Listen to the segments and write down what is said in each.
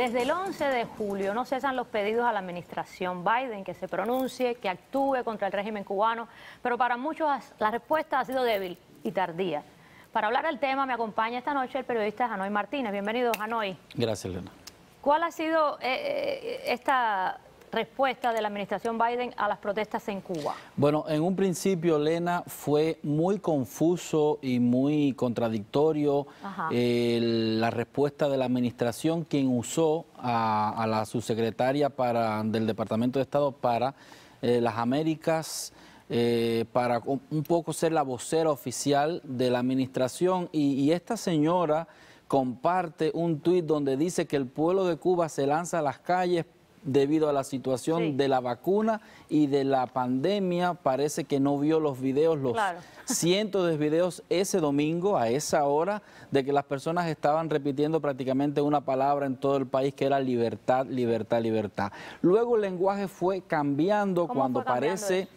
Desde el 11 de julio no cesan los pedidos a la administración Biden que se pronuncie, que actúe contra el régimen cubano, pero para muchos la respuesta ha sido débil y tardía. Para hablar del tema me acompaña esta noche el periodista Hanoi Martínez. Bienvenido, Hanoi. Gracias, Elena. ¿Cuál ha sido eh, eh, esta respuesta de la administración Biden a las protestas en Cuba? Bueno, en un principio, Lena, fue muy confuso y muy contradictorio eh, la respuesta de la administración, quien usó a, la subsecretaria para, del Departamento de Estado para eh, las Américas. Eh, para un poco ser la vocera oficial de la administración y, y esta señora comparte un tuit donde dice que el pueblo de Cuba se lanza a las calles debido a la situación de la vacuna y de la pandemia, parece que no vio los videos, los cientos de videos ese domingo a esa hora, de que las personas estaban repitiendo prácticamente una palabra en todo el país que era libertad, libertad, libertad. Luego el lenguaje fue cambiando cuando parece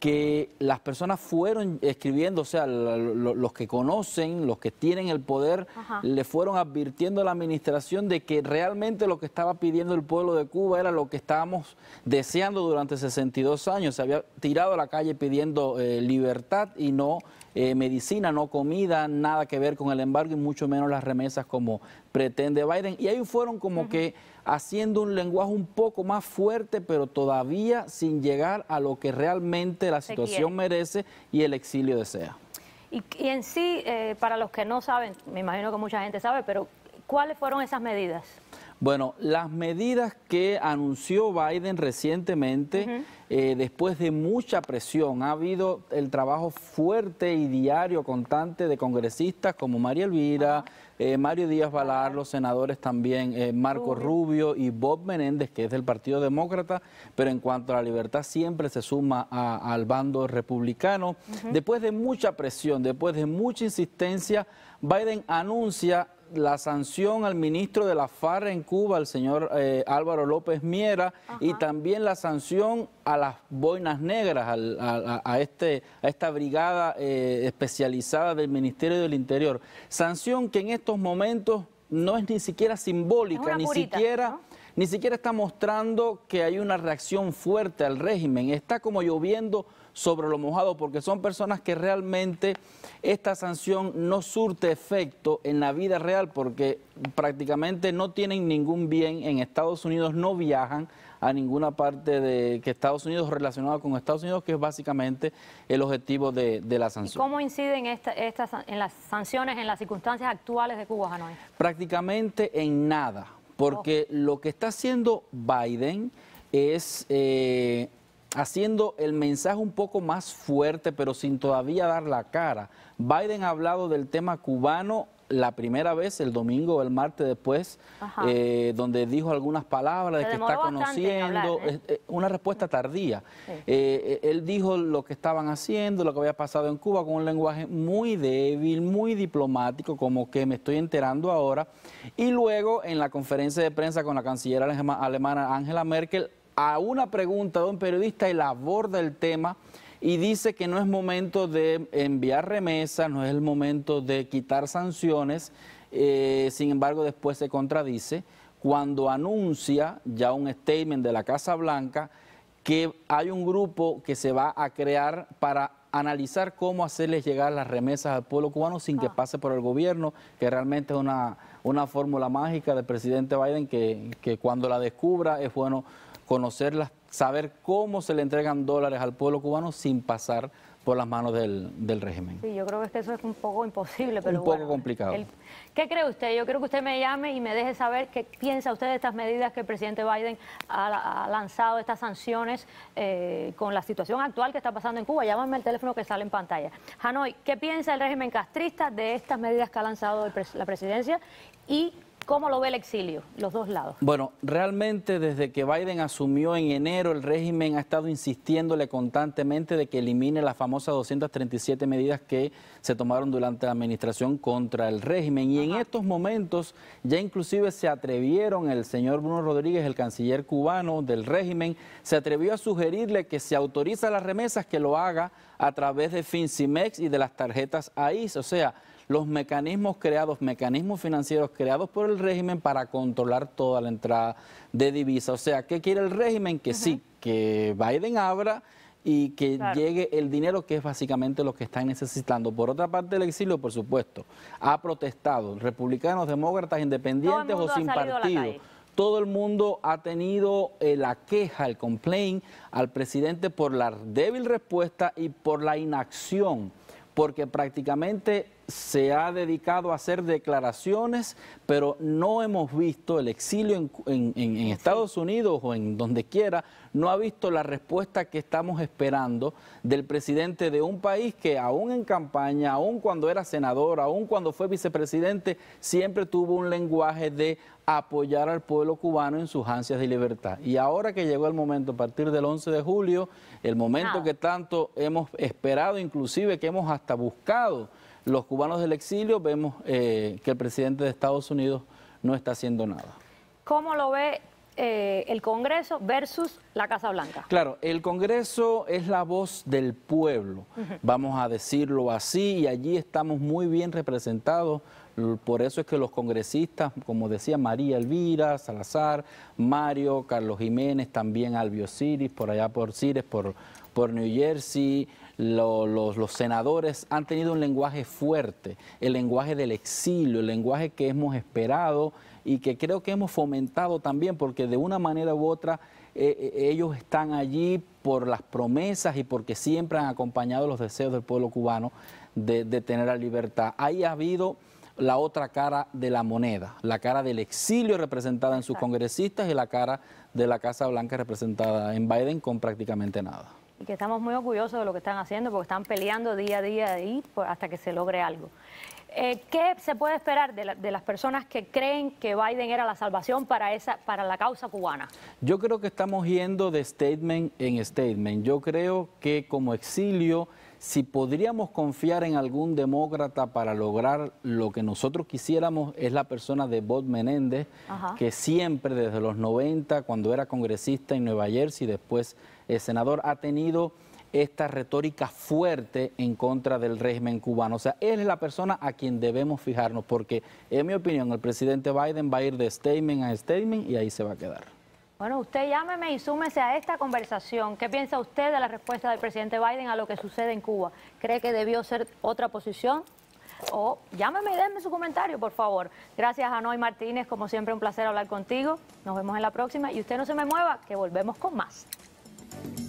que las personas fueron escribiendo, o sea, los que conocen, los que tienen el poder, le fueron advirtiendo a la administración de que realmente lo que estaba pidiendo el pueblo de Cuba era lo que estábamos deseando durante 62 años. Se había tirado a la calle pidiendo eh, libertad y no eh, medicina, no comida, nada que ver con el embargo y mucho menos las remesas como pretende Biden. Y ahí fueron como que haciendo un lenguaje un poco más fuerte, pero todavía sin llegar a lo que realmente la situación merece y el exilio desea. Y, en sí, eh, para los que no saben, me imagino que mucha gente sabe, pero ¿cuáles fueron esas medidas? Bueno, las medidas que anunció Biden recientemente, eh, después de mucha presión, ha habido el trabajo fuerte y diario, constante, de congresistas como María Elvira, eh, Mario Díaz Balar, los senadores también, eh, Marco Rubio y Bob Menéndez, que es del Partido Demócrata, pero en cuanto a la libertad siempre se suma al bando republicano. Después de mucha presión, después de mucha insistencia, Biden anuncia la sanción al ministro de la FARC en Cuba, el señor eh, Álvaro López Miera, y también la sanción a las boinas negras, a, este, a esta brigada eh, especializada del Ministerio del Interior. Sanción que en estos momentos no es ni siquiera simbólica, ni siquiera... Ni siquiera está mostrando que hay una reacción fuerte al régimen. Está como lloviendo sobre lo mojado, porque son personas que realmente esta sanción no surte efecto en la vida real, porque prácticamente no tienen ningún bien en Estados Unidos, no viajan a ninguna parte de que Estados Unidos relacionada con Estados Unidos, que es básicamente el objetivo de, la sanción. cómo inciden estas en las sanciones en las circunstancias actuales de Cuba, Hanoi? Prácticamente en nada, porque lo que está haciendo Biden es eh, haciendo el mensaje un poco más fuerte, pero sin todavía dar la cara. Biden ha hablado del tema cubano la primera vez, el domingo o el martes después, eh, donde dijo algunas palabras de que está conociendo, ¿eh? Eh, una respuesta tardía. él dijo lo que estaban haciendo, lo que había pasado en Cuba, con un lenguaje muy débil, muy diplomático, como que me estoy enterando ahora. Y luego, en la conferencia de prensa con la canciller alemana Angela Merkel, a una pregunta de un periodista, él aborda el tema y dice que no es momento de enviar remesas, no es el momento de quitar sanciones, eh, sin embargo después se contradice cuando anuncia ya un statement de la Casa Blanca que hay un grupo que se va a crear para analizar cómo hacerles llegar las remesas al pueblo cubano sin que ah. pase por el gobierno, que realmente es una, una fórmula mágica del presidente Biden que, que cuando la descubra es bueno conocerlas, saber cómo se le entregan dólares al pueblo cubano sin pasar por las manos del, régimen. Sí, yo creo que eso es un poco imposible, pero Un poco complicado. ¿Qué cree usted? Yo creo que usted me llame y me deje saber qué piensa usted de estas medidas que el presidente Biden ha, lanzado, estas sanciones eh, con la situación actual que está pasando en Cuba. Llámame al teléfono que sale en pantalla. Hanoi, ¿qué piensa el régimen castrista de estas medidas que ha lanzado la presidencia y ¿Cómo lo ve el exilio, los dos lados? Bueno, realmente desde que Biden asumió en enero, el régimen ha estado insistiéndole constantemente de que elimine las famosas 237 medidas que se tomaron durante la administración contra el régimen. Y en estos momentos ya inclusive se atrevieron, el señor Bruno Rodríguez, el canciller cubano del régimen, se atrevió a sugerirle que se autoriza las remesas, que lo haga a través de FinCimex y de las tarjetas AIS, o sea, los mecanismos creados, mecanismos financieros creados por el régimen para controlar toda la entrada de divisas. O sea, ¿qué quiere el régimen? Que sí, que Biden abra y que llegue el dinero que es básicamente lo que están necesitando. Por otra parte, el exilio, por supuesto, ha protestado, republicanos, demócratas, independientes o sin partido todo el mundo ha tenido eh, la queja, el complaint al presidente por la débil respuesta y por la inacción, porque prácticamente se ha dedicado a hacer declaraciones, pero no hemos visto el exilio en, en Estados Unidos o en donde quiera, no ha visto la respuesta que estamos esperando del presidente de un país que aún en campaña, aún cuando era senador, aún cuando fue vicepresidente, siempre tuvo un lenguaje de apoyar al pueblo cubano en sus ansias de libertad. Y ahora que llegó el momento, a partir del 11 de julio, el momento que tanto hemos esperado, inclusive que hemos hasta buscado los cubanos del exilio, vemos eh, que el presidente de Estados Unidos no está haciendo nada. ¿Cómo lo ve eh, el Congreso versus la Casa Blanca. Claro, el Congreso es la voz del pueblo, vamos a decirlo así, y allí estamos muy bien representados. Por eso es que los congresistas, como decía María Elvira, Salazar, Mario, Carlos Jiménez, también Albio Ciris, por allá por Cires, por, por New Jersey, los, senadores han tenido un lenguaje fuerte, el lenguaje del exilio, el lenguaje que hemos esperado y que creo que hemos fomentado también, porque de una manera u otra eh, eh, ellos están allí por las promesas y porque siempre han acompañado los deseos del pueblo cubano de, de tener la libertad. Ahí ha habido la otra cara de la moneda, la cara del exilio representada en sus congresistas y la cara de la Casa Blanca representada en Biden con prácticamente nada y que estamos muy orgullosos de lo que están haciendo porque están peleando día a día ahí hasta que se logre algo. Eh, ¿Qué se puede esperar de, las personas que creen que Biden era la salvación para, esa, para la causa cubana? Yo creo que estamos yendo de statement en statement. Yo creo que como exilio, si podríamos confiar en algún demócrata para lograr lo que nosotros quisiéramos, es la persona de Bob Menéndez, que siempre desde los 90, cuando era congresista en Nueva Jersey, después el senador, ha tenido esta retórica fuerte en contra del régimen cubano. O sea, él es la persona a quien debemos fijarnos, porque en mi opinión el presidente Biden va a ir de statement a statement y ahí se va a quedar. Bueno, usted llámeme y súmese a esta conversación. ¿Qué piensa usted de la respuesta del presidente Biden a lo que sucede en Cuba? ¿Cree que debió ser otra posición? O llámeme y denme su comentario, por favor. Gracias a Martínez, como siempre un placer hablar contigo. Nos vemos en la próxima y usted no se me mueva, que volvemos con más. Thank you.